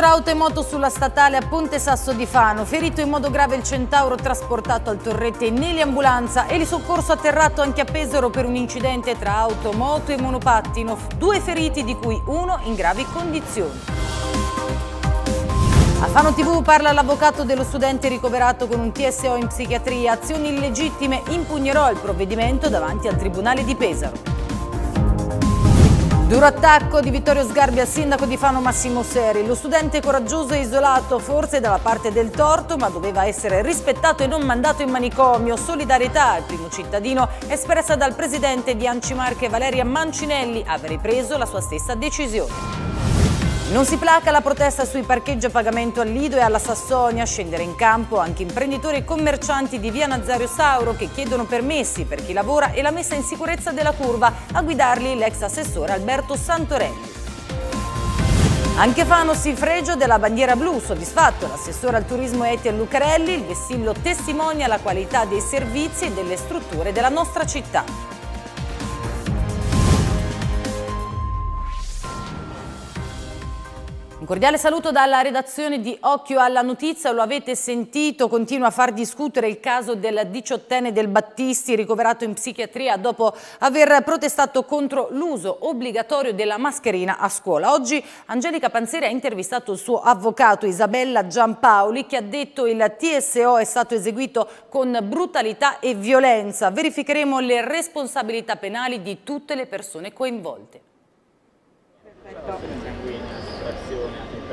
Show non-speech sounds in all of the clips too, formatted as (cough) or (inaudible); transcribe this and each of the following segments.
tra auto e moto sulla statale a Ponte Sasso di Fano, ferito in modo grave il centauro trasportato al torrete nell'ambulanza e il soccorso atterrato anche a Pesaro per un incidente tra auto, moto e monopattino, due feriti di cui uno in gravi condizioni. A Fano TV parla l'avvocato dello studente ricoverato con un TSO in psichiatria. Azioni illegittime impugnerò il provvedimento davanti al Tribunale di Pesaro. Duro attacco di Vittorio Sgarbi al sindaco di Fano Massimo Seri. Lo studente coraggioso e isolato forse dalla parte del torto, ma doveva essere rispettato e non mandato in manicomio. Solidarietà al primo cittadino espressa dal presidente di Ancimarche Valeria Mancinelli, aveva ripreso la sua stessa decisione. Non si placa la protesta sui parcheggi a pagamento al Lido e alla Sassonia, scendere in campo anche imprenditori e commercianti di via Nazario Sauro che chiedono permessi per chi lavora e la messa in sicurezza della curva, a guidarli l'ex assessore Alberto Santorelli. Anche Fano si fregio della bandiera blu, soddisfatto l'assessore al turismo Etienne Lucarelli, il vessillo testimonia la qualità dei servizi e delle strutture della nostra città. cordiale saluto dalla redazione di Occhio alla Notizia, lo avete sentito, continua a far discutere il caso del diciottenne del Battisti ricoverato in psichiatria dopo aver protestato contro l'uso obbligatorio della mascherina a scuola. Oggi Angelica Panzeri ha intervistato il suo avvocato Isabella Giampaoli che ha detto che il TSO è stato eseguito con brutalità e violenza. Verificheremo le responsabilità penali di tutte le persone coinvolte.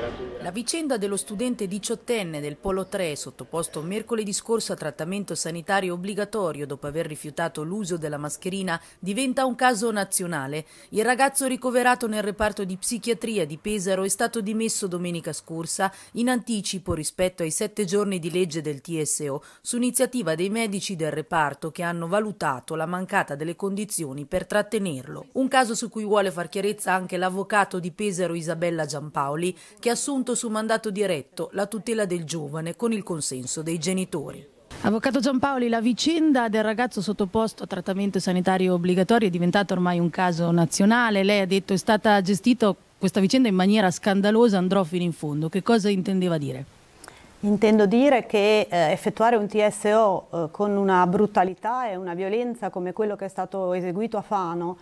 letteratura. La vicenda dello studente diciottenne del Polo 3, sottoposto mercoledì scorso a trattamento sanitario obbligatorio dopo aver rifiutato l'uso della mascherina, diventa un caso nazionale. Il ragazzo ricoverato nel reparto di psichiatria di Pesaro è stato dimesso domenica scorsa in anticipo rispetto ai sette giorni di legge del TSO su iniziativa dei medici del reparto che hanno valutato la mancata delle condizioni per trattenerlo. Un caso su cui vuole far chiarezza anche l'avvocato di Pesaro Isabella Giampaoli che che ha assunto su mandato diretto la tutela del giovane con il consenso dei genitori. Avvocato Giampaoli, la vicenda del ragazzo sottoposto a trattamento sanitario obbligatorio è diventata ormai un caso nazionale. Lei ha detto che è stata gestita questa vicenda in maniera scandalosa, andrò fino in fondo. Che cosa intendeva dire? Intendo dire che eh, effettuare un TSO eh, con una brutalità e una violenza come quello che è stato eseguito a Fano,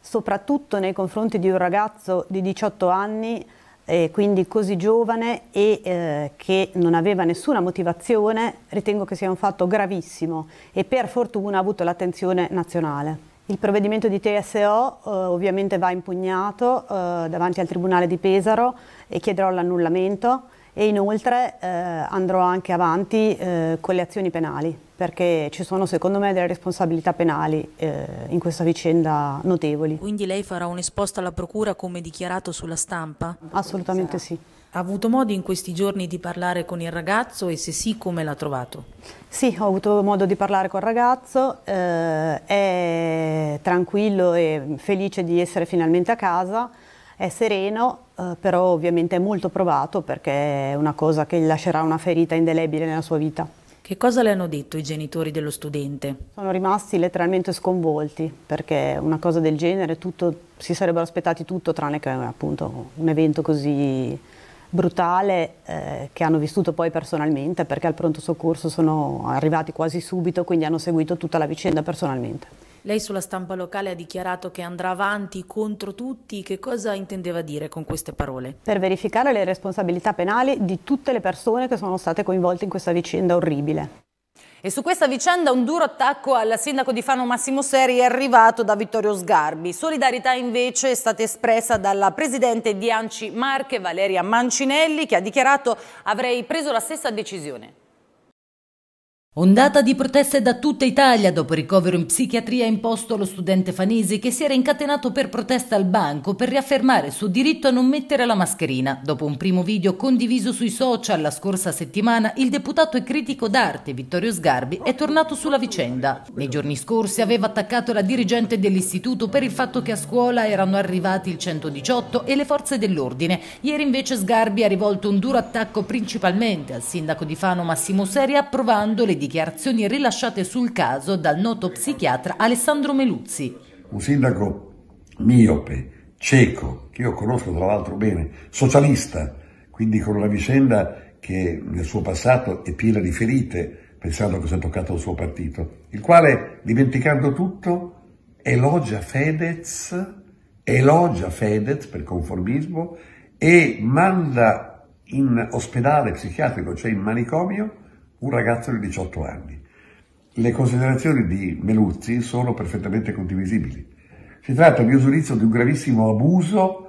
soprattutto nei confronti di un ragazzo di 18 anni, e eh, quindi così giovane e eh, che non aveva nessuna motivazione, ritengo che sia un fatto gravissimo e per fortuna ha avuto l'attenzione nazionale. Il provvedimento di TSO eh, ovviamente va impugnato eh, davanti al Tribunale di Pesaro e chiederò l'annullamento e inoltre eh, andrò anche avanti eh, con le azioni penali perché ci sono secondo me delle responsabilità penali eh, in questa vicenda notevoli. Quindi lei farà un'esposta alla procura come dichiarato sulla stampa? Assolutamente sì. Ha avuto modo in questi giorni di parlare con il ragazzo e se sì come l'ha trovato? Sì, ho avuto modo di parlare col ragazzo, eh, è tranquillo e felice di essere finalmente a casa è sereno, eh, però ovviamente è molto provato perché è una cosa che gli lascerà una ferita indelebile nella sua vita. Che cosa le hanno detto i genitori dello studente? Sono rimasti letteralmente sconvolti perché una cosa del genere tutto, si sarebbero aspettati tutto tranne che appunto un evento così brutale eh, che hanno vissuto poi personalmente perché al pronto soccorso sono arrivati quasi subito quindi hanno seguito tutta la vicenda personalmente. Lei sulla stampa locale ha dichiarato che andrà avanti contro tutti. Che cosa intendeva dire con queste parole? Per verificare le responsabilità penali di tutte le persone che sono state coinvolte in questa vicenda orribile. E su questa vicenda un duro attacco al sindaco di Fano Massimo Seri è arrivato da Vittorio Sgarbi. Solidarietà invece è stata espressa dalla presidente di Anci Marche Valeria Mancinelli che ha dichiarato avrei preso la stessa decisione. Ondata di proteste da tutta Italia dopo il ricovero in psichiatria imposto allo studente Fanisi che si era incatenato per protesta al banco per riaffermare il suo diritto a non mettere la mascherina. Dopo un primo video condiviso sui social la scorsa settimana, il deputato e critico d'arte Vittorio Sgarbi è tornato sulla vicenda. Nei giorni scorsi aveva attaccato la dirigente dell'istituto per il fatto che a scuola erano arrivati il 118 e le forze dell'ordine. Ieri invece Sgarbi ha rivolto un duro attacco principalmente al sindaco di Fano Massimo Seri approvando le dichiarazioni dichiarazioni rilasciate sul caso dal noto psichiatra Alessandro Meluzzi. Un sindaco miope, cieco, che io conosco tra l'altro bene, socialista, quindi con una vicenda che nel suo passato è piena di ferite, pensando che sia toccato al suo partito, il quale, dimenticando tutto, elogia Fedez, elogia Fedez per conformismo e manda in ospedale psichiatrico, cioè in manicomio, un ragazzo di 18 anni. Le considerazioni di Meluzzi sono perfettamente condivisibili. Si tratta, a mio giudizio, di un gravissimo abuso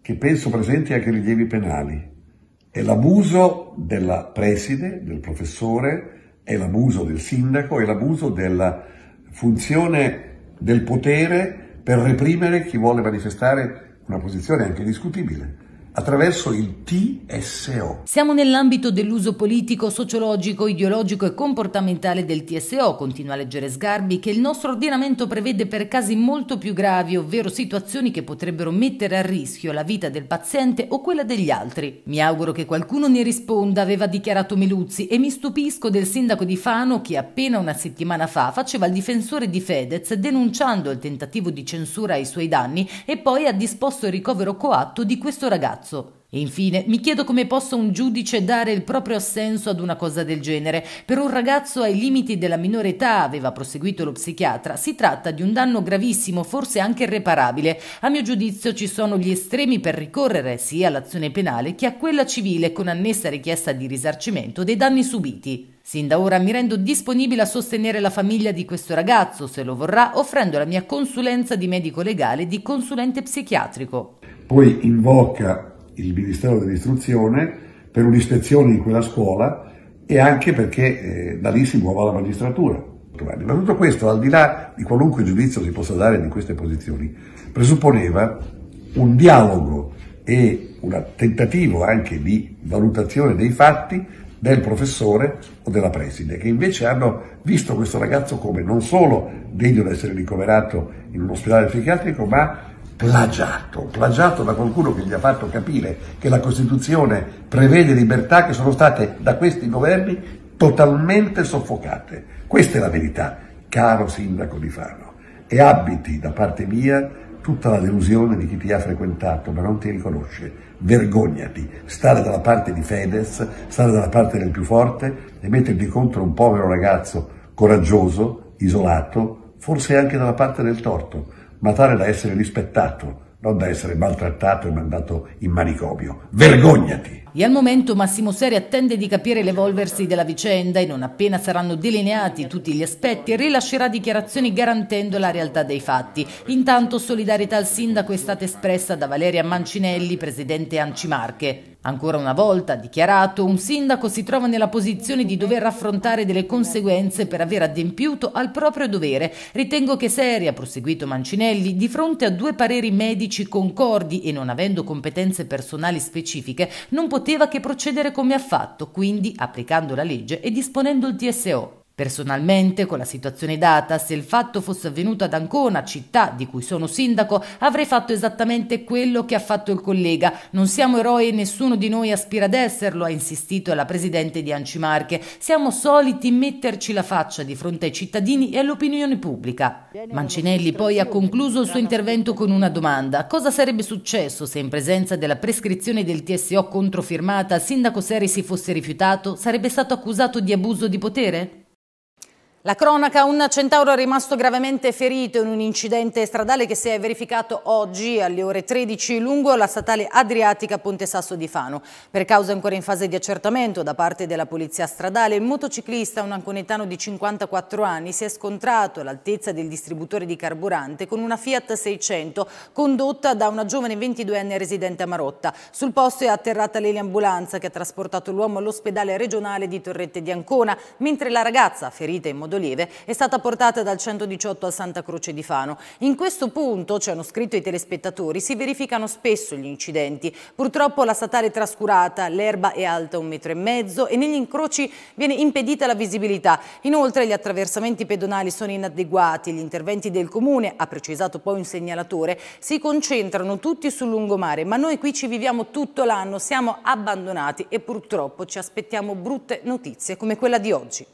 che penso presenti anche rilievi penali. È l'abuso della preside, del professore, è l'abuso del sindaco, è l'abuso della funzione del potere per reprimere chi vuole manifestare una posizione anche discutibile attraverso il TSO. Siamo nell'ambito dell'uso politico, sociologico, ideologico e comportamentale del TSO, continua a leggere Sgarbi, che il nostro ordinamento prevede per casi molto più gravi, ovvero situazioni che potrebbero mettere a rischio la vita del paziente o quella degli altri. Mi auguro che qualcuno ne risponda, aveva dichiarato Meluzzi, e mi stupisco del sindaco di Fano che appena una settimana fa faceva il difensore di Fedez denunciando il tentativo di censura ai suoi danni e poi ha disposto il ricovero coatto di questo ragazzo imbarazzo. E infine mi chiedo come possa un giudice dare il proprio assenso ad una cosa del genere. Per un ragazzo ai limiti della minore età, aveva proseguito lo psichiatra, si tratta di un danno gravissimo, forse anche irreparabile. A mio giudizio ci sono gli estremi per ricorrere sia all'azione penale che a quella civile con annessa richiesta di risarcimento dei danni subiti. Sin da ora mi rendo disponibile a sostenere la famiglia di questo ragazzo, se lo vorrà, offrendo la mia consulenza di medico legale e di consulente psichiatrico. Poi invoca il Ministero dell'Istruzione per un'ispezione in quella scuola e anche perché eh, da lì si muova la magistratura. Ma tutto questo, al di là di qualunque giudizio si possa dare di queste posizioni, presupponeva un dialogo e un tentativo anche di valutazione dei fatti del professore o della preside, che invece hanno visto questo ragazzo come non solo degno di essere ricoverato in un ospedale psichiatrico, ma plagiato, plagiato da qualcuno che gli ha fatto capire che la Costituzione prevede libertà che sono state da questi governi totalmente soffocate. Questa è la verità, caro sindaco di Fano. E abiti da parte mia tutta la delusione di chi ti ha frequentato ma non ti riconosce. Vergognati, stare dalla parte di Fedez, stare dalla parte del più forte e metterti contro un povero ragazzo coraggioso, isolato, forse anche dalla parte del torto ma tale da essere rispettato, non da essere maltrattato e mandato in manicomio. Vergognati! E al momento Massimo Seri attende di capire l'evolversi della vicenda e non appena saranno delineati tutti gli aspetti rilascerà dichiarazioni garantendo la realtà dei fatti. Intanto solidarietà al sindaco è stata espressa da Valeria Mancinelli, presidente Ancimarche. Ancora una volta, ha dichiarato, un sindaco si trova nella posizione di dover affrontare delle conseguenze per aver adempiuto al proprio dovere. Ritengo che seria, proseguito Mancinelli, di fronte a due pareri medici concordi e non avendo competenze personali specifiche, non poteva che procedere come ha fatto, quindi applicando la legge e disponendo il TSO. Personalmente, con la situazione data, se il fatto fosse avvenuto ad Ancona, città di cui sono sindaco, avrei fatto esattamente quello che ha fatto il collega. Non siamo eroi e nessuno di noi aspira ad esserlo, ha insistito la presidente di Ancimarche. Siamo soliti metterci la faccia di fronte ai cittadini e all'opinione pubblica. Mancinelli poi ha concluso il suo intervento con una domanda. Cosa sarebbe successo se in presenza della prescrizione del TSO controfirmata il sindaco Seri si fosse rifiutato? Sarebbe stato accusato di abuso di potere? La cronaca, un centauro è rimasto gravemente ferito in un incidente stradale che si è verificato oggi alle ore 13 lungo la statale Adriatica Ponte Sasso di Fano. Per causa ancora in fase di accertamento da parte della polizia stradale, il motociclista, un anconetano di 54 anni, si è scontrato all'altezza del distributore di carburante con una Fiat 600 condotta da una giovane 22enne residente a Marotta. Sul posto è atterrata l'eliambulanza che ha trasportato l'uomo all'ospedale regionale di Torrette di Ancona, mentre la ragazza, ferita in modo lieve, è stata portata dal 118 a Santa Croce di Fano. In questo punto, ci hanno scritto i telespettatori, si verificano spesso gli incidenti. Purtroppo la statale è trascurata, l'erba è alta un metro e mezzo e negli incroci viene impedita la visibilità. Inoltre gli attraversamenti pedonali sono inadeguati, gli interventi del comune, ha precisato poi un segnalatore, si concentrano tutti sul lungomare, ma noi qui ci viviamo tutto l'anno, siamo abbandonati e purtroppo ci aspettiamo brutte notizie come quella di oggi.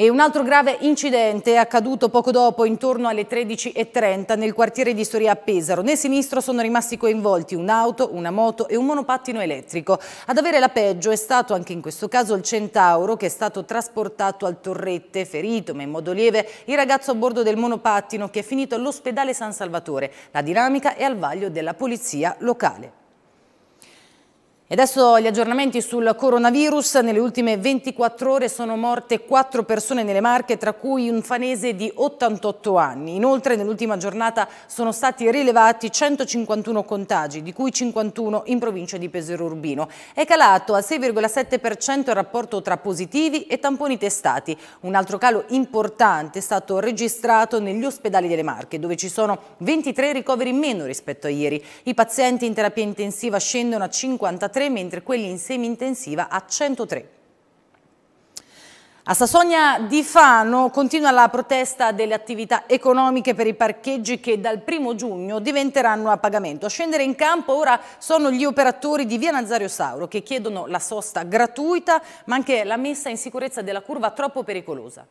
E un altro grave incidente è accaduto poco dopo, intorno alle 13.30, nel quartiere di Storia a Pesaro. Nel sinistro sono rimasti coinvolti un'auto, una moto e un monopattino elettrico. Ad avere la peggio è stato anche in questo caso il Centauro, che è stato trasportato al Torrette, ferito, ma in modo lieve, il ragazzo a bordo del monopattino che è finito all'ospedale San Salvatore. La dinamica è al vaglio della polizia locale. E adesso gli aggiornamenti sul coronavirus. Nelle ultime 24 ore sono morte 4 persone nelle Marche, tra cui un fanese di 88 anni. Inoltre nell'ultima giornata sono stati rilevati 151 contagi, di cui 51 in provincia di Pesero Urbino. È calato a 6,7% il rapporto tra positivi e tamponi testati. Un altro calo importante è stato registrato negli ospedali delle Marche, dove ci sono 23 ricoveri in meno rispetto a ieri. I pazienti in terapia intensiva scendono a 53 193, mentre quelli in semi-intensiva a 103. A Sassonia di Fano continua la protesta delle attività economiche per i parcheggi che dal 1 giugno diventeranno a pagamento. A scendere in campo ora sono gli operatori di Via Nazario Sauro che chiedono la sosta gratuita ma anche la messa in sicurezza della curva troppo pericolosa.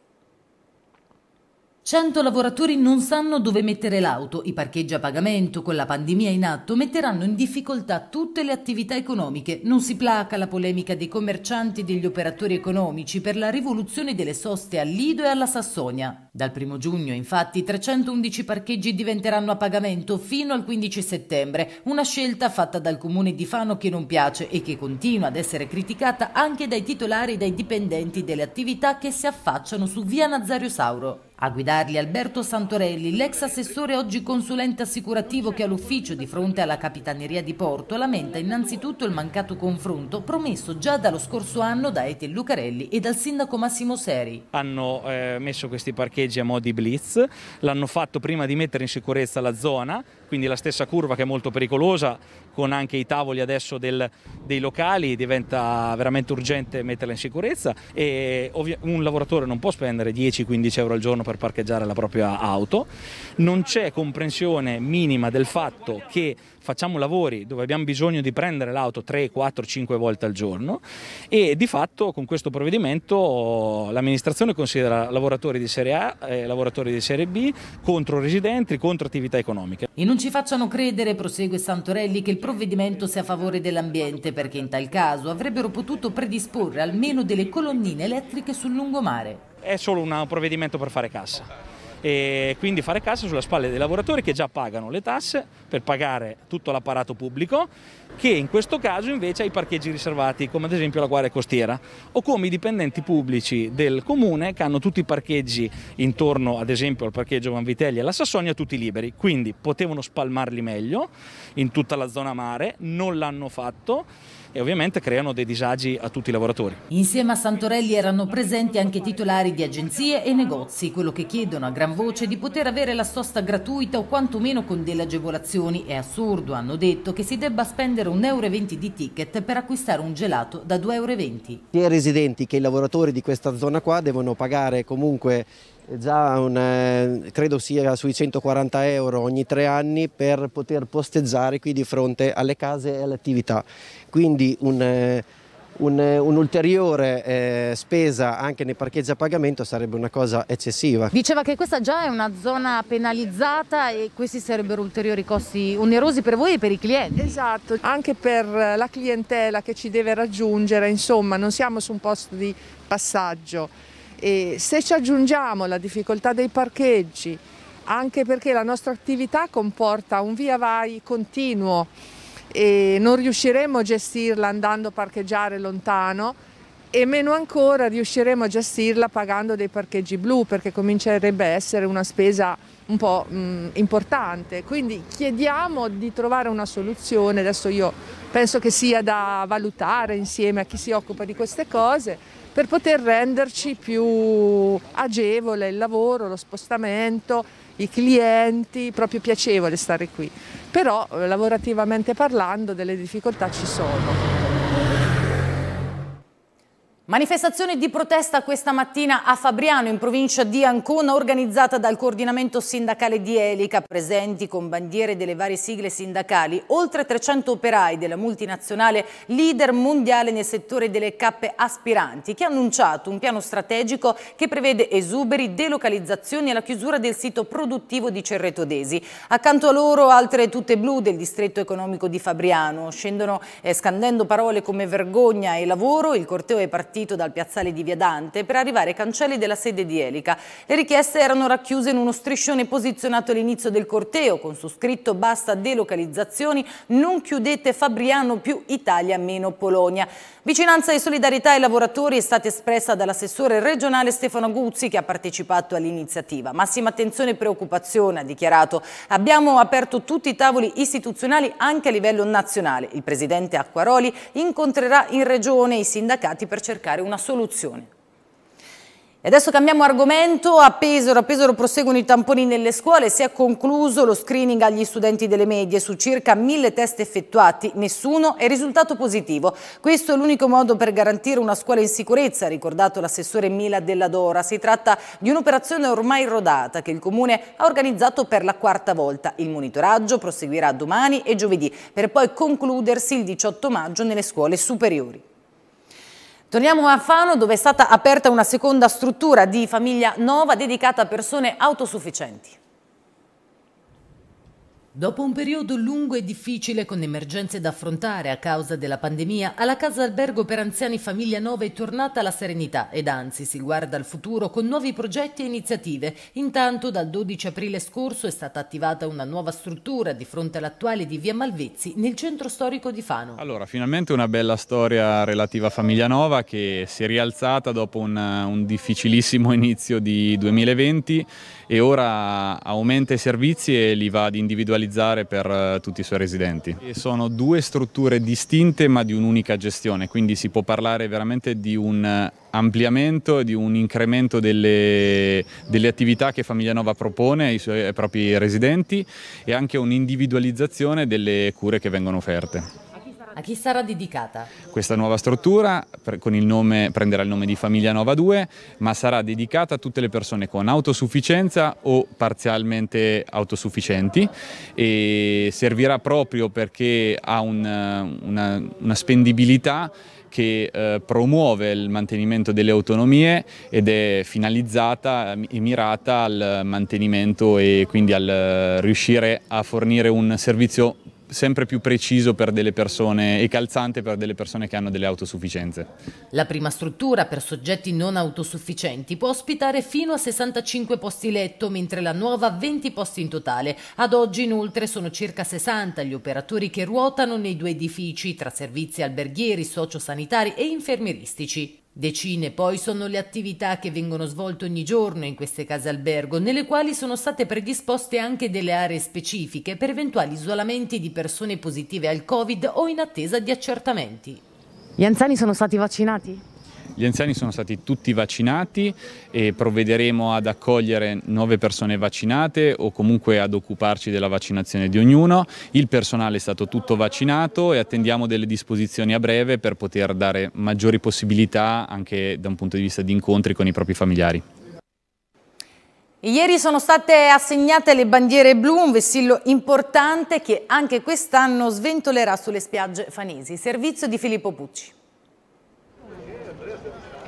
100 lavoratori non sanno dove mettere l'auto, i parcheggi a pagamento con la pandemia in atto metteranno in difficoltà tutte le attività economiche. Non si placa la polemica dei commercianti e degli operatori economici per la rivoluzione delle soste al Lido e alla Sassonia. Dal 1 giugno, infatti, 311 parcheggi diventeranno a pagamento fino al 15 settembre, una scelta fatta dal comune di Fano che non piace e che continua ad essere criticata anche dai titolari e dai dipendenti delle attività che si affacciano su via Nazario Sauro. A guidarli Alberto Santorelli, l'ex assessore oggi consulente assicurativo che ha l'ufficio di fronte alla Capitaneria di Porto lamenta innanzitutto il mancato confronto promesso già dallo scorso anno da Etel Lucarelli e dal sindaco Massimo Seri. Hanno eh, messo questi parcheggi strategie a mo' di blitz, l'hanno fatto prima di mettere in sicurezza la zona, quindi la stessa curva che è molto pericolosa con anche i tavoli adesso del, dei locali, diventa veramente urgente metterla in sicurezza e un lavoratore non può spendere 10-15 euro al giorno per parcheggiare la propria auto, non c'è comprensione minima del fatto che facciamo lavori dove abbiamo bisogno di prendere l'auto 3, 4, 5 volte al giorno e di fatto con questo provvedimento l'amministrazione considera lavoratori di serie A e eh, lavoratori di serie B contro residenti, contro attività economiche. E non ci facciano credere, prosegue Santorelli, che il provvedimento sia a favore dell'ambiente perché in tal caso avrebbero potuto predisporre almeno delle colonnine elettriche sul lungomare. È solo un provvedimento per fare cassa e quindi fare cassa sulla spalla dei lavoratori che già pagano le tasse per pagare tutto l'apparato pubblico che in questo caso invece ai parcheggi riservati, come ad esempio la Guardia Costiera, o come i dipendenti pubblici del comune che hanno tutti i parcheggi intorno ad esempio al parcheggio Vanvitelli e alla Sassonia tutti liberi, quindi potevano spalmarli meglio in tutta la zona mare, non l'hanno fatto e ovviamente creano dei disagi a tutti i lavoratori. Insieme a Santorelli erano presenti anche titolari di agenzie e negozi, quello che chiedono a gran voce è di poter avere la sosta gratuita o quantomeno con delle agevolazioni. È assurdo, hanno detto, che si debba spendere 1,20 euro di ticket per acquistare un gelato da 2,20 euro. Sia i residenti che i lavoratori di questa zona qua devono pagare comunque un, eh, credo sia sui 140 euro ogni tre anni per poter posteggiare qui di fronte alle case e alle attività. Quindi un, eh, un'ulteriore eh, eh, spesa anche nei parcheggi a pagamento sarebbe una cosa eccessiva. Diceva che questa già è una zona penalizzata e questi sarebbero ulteriori costi onerosi per voi e per i clienti. Esatto, anche per la clientela che ci deve raggiungere, insomma non siamo su un posto di passaggio e se ci aggiungiamo la difficoltà dei parcheggi, anche perché la nostra attività comporta un via vai continuo e non riusciremo a gestirla andando a parcheggiare lontano e meno ancora riusciremo a gestirla pagando dei parcheggi blu perché comincerebbe a essere una spesa un po' mh, mm, importante. Quindi chiediamo di trovare una soluzione, adesso io penso che sia da valutare insieme a chi si occupa di queste cose per poter renderci più agevole il lavoro, lo spostamento, i clienti, proprio piacevole stare qui. Però eh, lavorativamente parlando delle difficoltà ci sono. Manifestazione di protesta questa mattina a Fabriano in provincia di Ancona organizzata dal coordinamento sindacale di Elica presenti con bandiere delle varie sigle sindacali oltre 300 operai della multinazionale leader mondiale nel settore delle cappe aspiranti che ha annunciato un piano strategico che prevede esuberi, delocalizzazioni e la chiusura del sito produttivo di Cerretodesi. Accanto a loro altre tutte blu del distretto economico di Fabriano scendono eh, scandendo parole come vergogna e lavoro, il corteo è partito partito dal piazzale di Via Dante per arrivare ai cancelli della sede di Elica. Le richieste erano racchiuse in uno striscione posizionato all'inizio del corteo con su scritto basta delocalizzazioni, non chiudete Fabriano più Italia meno Polonia. Vicinanza e solidarietà ai lavoratori è stata espressa dall'assessore regionale Stefano Guzzi che ha partecipato all'iniziativa. Massima attenzione e preoccupazione ha dichiarato. Abbiamo aperto tutti i tavoli istituzionali anche a livello nazionale. Il presidente Acquaroli incontrerà in regione i sindacati per cercare una soluzione. E adesso cambiamo argomento, a Pesaro, a Pesaro proseguono i tamponi nelle scuole, si è concluso lo screening agli studenti delle medie, su circa mille test effettuati nessuno è risultato positivo. Questo è l'unico modo per garantire una scuola in sicurezza, ha ricordato l'assessore Mila Della Dora. Si tratta di un'operazione ormai rodata che il Comune ha organizzato per la quarta volta. Il monitoraggio proseguirà domani e giovedì per poi concludersi il 18 maggio nelle scuole superiori. Torniamo a Fano dove è stata aperta una seconda struttura di famiglia Nova dedicata a persone autosufficienti. Dopo un periodo lungo e difficile con emergenze da affrontare a causa della pandemia, alla casa albergo per anziani Famiglia 9 è tornata la serenità ed anzi si guarda al futuro con nuovi progetti e iniziative. Intanto dal 12 aprile scorso è stata attivata una nuova struttura di fronte all'attuale di Via Malvezzi nel centro storico di Fano. Allora, finalmente una bella storia relativa a Famiglia Nova che si è rialzata dopo un, un difficilissimo (laughs) inizio di 2020 e ora aumenta i servizi e li va ad individualizzare utilizzare per eh, tutti i suoi residenti. E sono due strutture distinte ma di un'unica gestione, quindi si può parlare veramente di un eh, ampliamento di un incremento delle, delle, attività che Famiglia Nova propone ai, suoi, ai propri residenti e anche un'individualizzazione delle cure che vengono offerte. A chi sarà dedicata? Questa nuova struttura nome, prenderà il nome di Famiglia Nova 2, ma sarà dedicata a tutte le persone con autosufficienza o parzialmente autosufficienti e servirà proprio perché ha un, una, una spendibilità che eh, promuove il mantenimento delle autonomie ed è finalizzata e mirata al mantenimento e quindi al eh, riuscire a fornire un servizio sempre più preciso per delle persone e calzante per delle persone che hanno delle autosufficienze. La prima struttura per soggetti non autosufficienti può ospitare fino a 65 posti letto, mentre la nuova 20 posti in totale. Ad oggi inoltre sono circa 60 gli operatori che ruotano nei due edifici tra servizi alberghieri, sociosanitari e infermieristici. Decine poi sono le attività che vengono svolte ogni giorno in queste case albergo, nelle quali sono state predisposte anche delle aree specifiche per eventuali isolamenti di persone positive al Covid o in attesa di accertamenti. Gli anziani sono stati vaccinati? Gli anziani sono stati tutti vaccinati e provvederemo ad accogliere nuove persone vaccinate o comunque ad occuparci della vaccinazione di ognuno. Il personale è stato tutto vaccinato e attendiamo delle disposizioni a breve per poter dare maggiori possibilità anche da un punto di vista di incontri con i propri familiari. Ieri sono state assegnate le bandiere blu, un vessillo importante che anche quest'anno sventolerà sulle spiagge fanesi. Servizio di Filippo Pucci.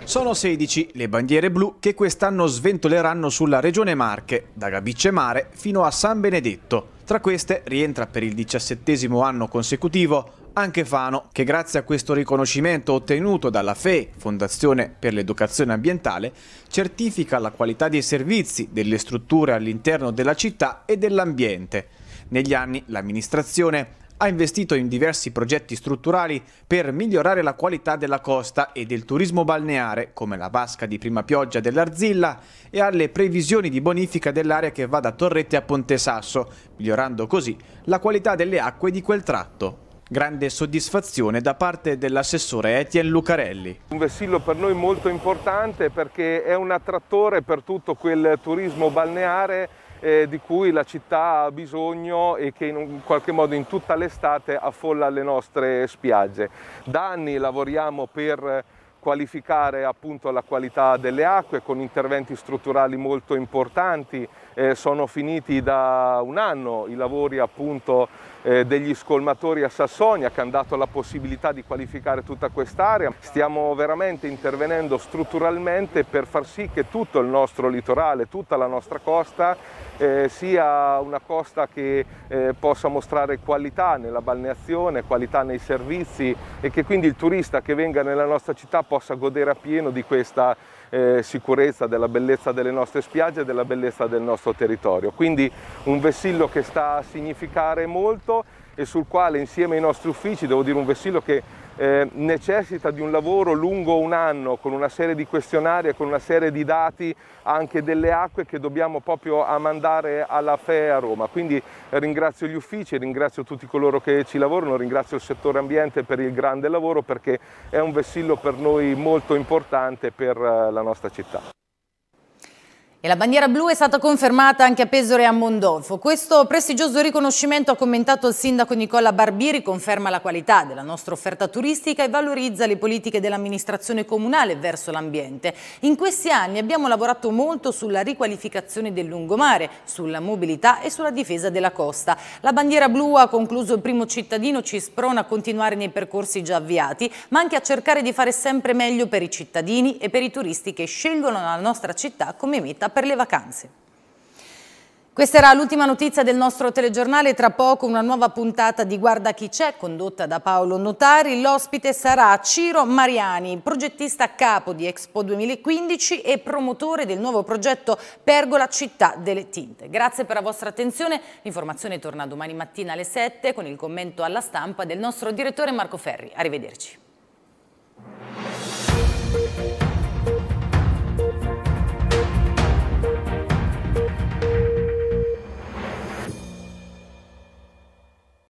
Sono 16 le bandiere blu che quest'anno sventoleranno sulla regione Marche, da Gabicce Mare fino a San Benedetto. Tra queste rientra per il diciassettesimo anno consecutivo anche Fano, che grazie a questo riconoscimento ottenuto dalla FE, Fondazione per l'Educazione Ambientale, certifica la qualità dei servizi delle strutture all'interno della città e dell'ambiente. Negli anni l'amministrazione ha investito in diversi progetti strutturali per migliorare la qualità della costa e del turismo balneare, come la vasca di prima pioggia dell'Arzilla e alle previsioni di bonifica dell'area che va da Torrette a Ponte Sasso, migliorando così la qualità delle acque di quel tratto. Grande soddisfazione da parte dell'assessore Etienne Lucarelli. Un vessillo per noi molto importante perché è un attrattore per tutto quel turismo balneare eh, di cui la città ha bisogno e che in, un, in qualche modo in tutta l'estate affolla le nostre spiagge. Da anni lavoriamo per qualificare appunto la qualità delle acque con interventi strutturali molto importanti eh, sono finiti da un anno i lavori appunto eh, degli scolmatori a Sassonia che hanno dato la possibilità di qualificare tutta quest'area. Stiamo veramente intervenendo strutturalmente per far sì che tutto il nostro litorale, tutta la nostra costa eh, sia una costa che eh, possa mostrare qualità nella balneazione, qualità nei servizi e che quindi il turista che venga nella nostra città possa godere appieno di questa eh, sicurezza, della bellezza delle nostre spiagge e della bellezza del nostro territorio. Quindi un vessillo che sta a significare molto e sul quale insieme ai nostri uffici, devo dire un vessillo che eh, necessita di un lavoro lungo un anno con una serie di questionari e con una serie di dati anche delle acque che dobbiamo proprio a mandare alla FE a Roma. Quindi eh, ringrazio gli uffici, ringrazio tutti coloro che ci lavorano, ringrazio il settore ambiente per il grande lavoro perché è un vessillo per noi molto importante per eh, la nostra città. E la bandiera blu è stata confermata anche a Pesore e a Mondolfo. Questo prestigioso riconoscimento, ha commentato il sindaco Nicola Barbieri, conferma la qualità della nostra offerta turistica e valorizza le politiche dell'amministrazione comunale verso l'ambiente. In questi anni abbiamo lavorato molto sulla riqualificazione del lungomare, sulla mobilità e sulla difesa della costa. La bandiera blu, ha concluso il primo cittadino, ci sprona a continuare nei percorsi già avviati, ma anche a cercare di fare sempre meglio per i cittadini e per i turisti che scelgono la nostra città come meta per le vacanze. Questa era l'ultima notizia del nostro telegiornale, tra poco una nuova puntata di Guarda chi c'è, condotta da Paolo Notari. L'ospite sarà Ciro Mariani, progettista a capo di Expo 2015 e promotore del nuovo progetto Pergola Città delle Tinte. Grazie per la vostra attenzione, l'informazione torna domani mattina alle 7 con il commento alla stampa del nostro direttore Marco Ferri. Arrivederci.